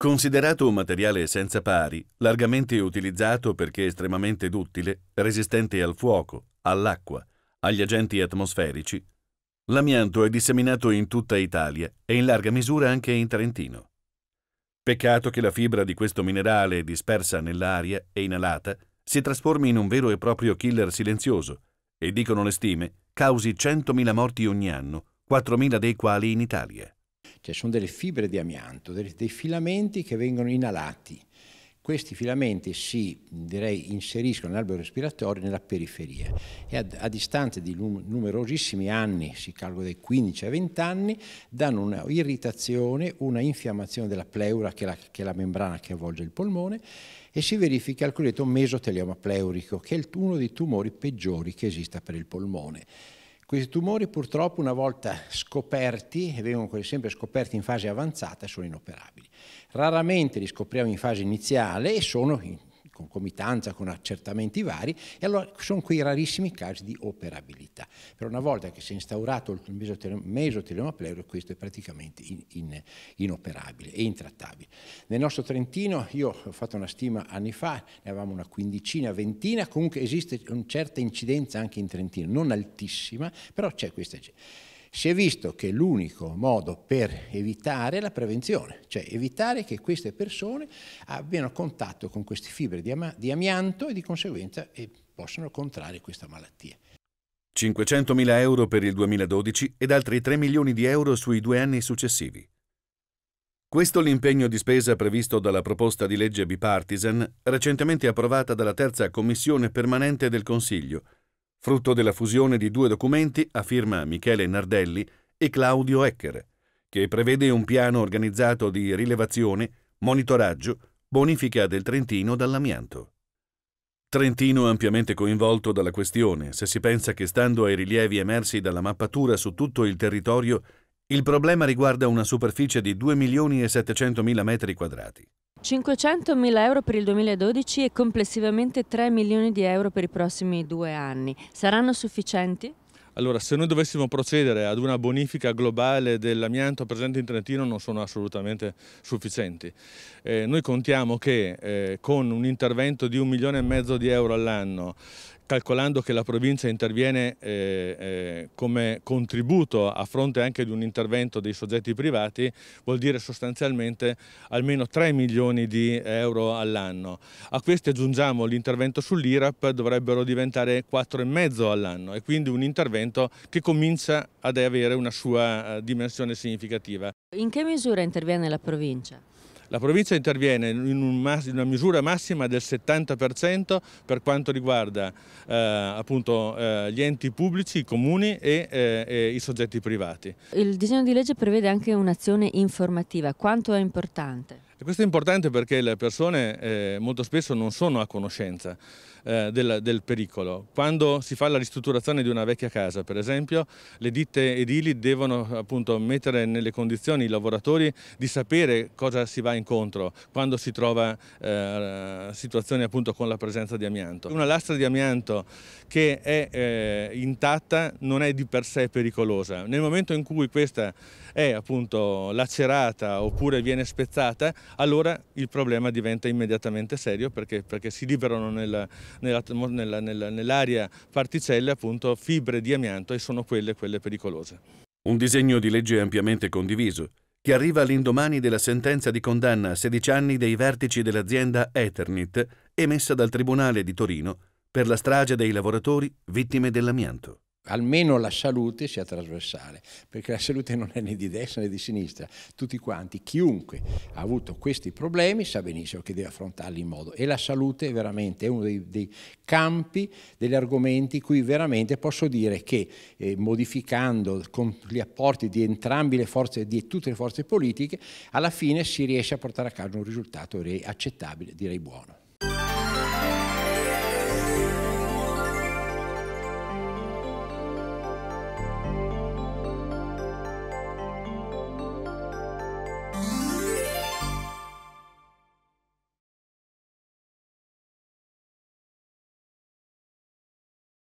Considerato un materiale senza pari, largamente utilizzato perché estremamente duttile, resistente al fuoco, all'acqua, agli agenti atmosferici, l'amianto è disseminato in tutta Italia e in larga misura anche in Trentino. Peccato che la fibra di questo minerale dispersa nell'aria e inalata si trasformi in un vero e proprio killer silenzioso e, dicono le stime, causi 100.000 morti ogni anno, 4.000 dei quali in Italia cioè sono delle fibre di amianto, dei, dei filamenti che vengono inalati. Questi filamenti si direi, inseriscono nell'albero respiratorio nella periferia e a, a distanza di num numerosissimi anni, si calcola dai 15 ai 20 anni, danno un'irritazione, una infiammazione della pleura, che è la, che è la membrana che avvolge il polmone, e si verifica il cosiddetto mesotelioma pleurico, che è uno dei tumori peggiori che esista per il polmone. Questi tumori purtroppo una volta scoperti, e vengono sempre scoperti in fase avanzata, sono inoperabili. Raramente li scopriamo in fase iniziale e sono in concomitanza con accertamenti vari e allora sono quei rarissimi casi di operabilità. Per una volta che si è instaurato il mesotele mesotelioma pleuro questo è praticamente in, in, inoperabile e intrattabile. Nel nostro Trentino io ho fatto una stima anni fa, ne avevamo una quindicina, ventina, comunque esiste una certa incidenza anche in Trentino, non altissima, però c'è questa gente si è visto che l'unico modo per evitare è la prevenzione, cioè evitare che queste persone abbiano contatto con queste fibre di, am di amianto e di conseguenza e eh, possano contrarre questa malattia. 500.000 euro per il 2012 ed altri 3 milioni di euro sui due anni successivi. Questo l'impegno di spesa previsto dalla proposta di legge bipartisan recentemente approvata dalla terza commissione permanente del Consiglio, frutto della fusione di due documenti a firma Michele Nardelli e Claudio Ecker, che prevede un piano organizzato di rilevazione, monitoraggio, bonifica del Trentino dall'amianto. Trentino ampiamente coinvolto dalla questione, se si pensa che stando ai rilievi emersi dalla mappatura su tutto il territorio, il problema riguarda una superficie di 2.700.000 metri quadrati. 500.000 euro per il 2012 e complessivamente 3 milioni di euro per i prossimi due anni. Saranno sufficienti? Allora, se noi dovessimo procedere ad una bonifica globale dell'amianto presente in Trentino non sono assolutamente sufficienti. Eh, noi contiamo che eh, con un intervento di un milione e mezzo di euro all'anno calcolando che la provincia interviene eh, eh, come contributo a fronte anche di un intervento dei soggetti privati, vuol dire sostanzialmente almeno 3 milioni di euro all'anno. A questi aggiungiamo l'intervento sull'IRAP, dovrebbero diventare 4,5 all'anno e quindi un intervento che comincia ad avere una sua eh, dimensione significativa. In che misura interviene la provincia? La provincia interviene in, una misura massima del 70% per quanto riguarda eh, appunto, eh, gli enti pubblici, i comuni e, eh, e, i soggetti privati. Il disegno di legge prevede anche un'azione informativa, quanto è importante? Questo è importante perché le persone eh, molto spesso non sono a conoscenza eh, del, del, pericolo. Quando si fa la ristrutturazione di una vecchia casa, per esempio, le ditte edili devono appunto, mettere nelle condizioni i lavoratori di sapere cosa si va incontro quando si trova eh, situazioni appunto, con la presenza di amianto. Una lastra di amianto che è eh, intatta non è di per sé pericolosa. Nel momento in cui questa è appunto lacerata oppure viene spezzata, allora il problema diventa immediatamente serio perché, perché si liberano nell'aria nella, nella, nell particelle appunto fibre di amianto e sono quelle, quelle pericolose. Un disegno di legge ampiamente condiviso che arriva all'indomani della sentenza di condanna a 16 anni dei vertici dell'azienda Eternit emessa dal Tribunale di Torino per la strage dei lavoratori vittime dell'amianto almeno la salute sia trasversale, perché la salute non è né di destra né di sinistra. Tutti quanti, chiunque ha avuto questi problemi sa benissimo che deve affrontarli in modo. E la salute è veramente uno dei, dei campi, degli argomenti cui veramente posso dire che eh, modificando con gli apporti di entrambe le forze, di tutte le forze politiche, alla fine si riesce a portare a casa un risultato accettabile, direi buono.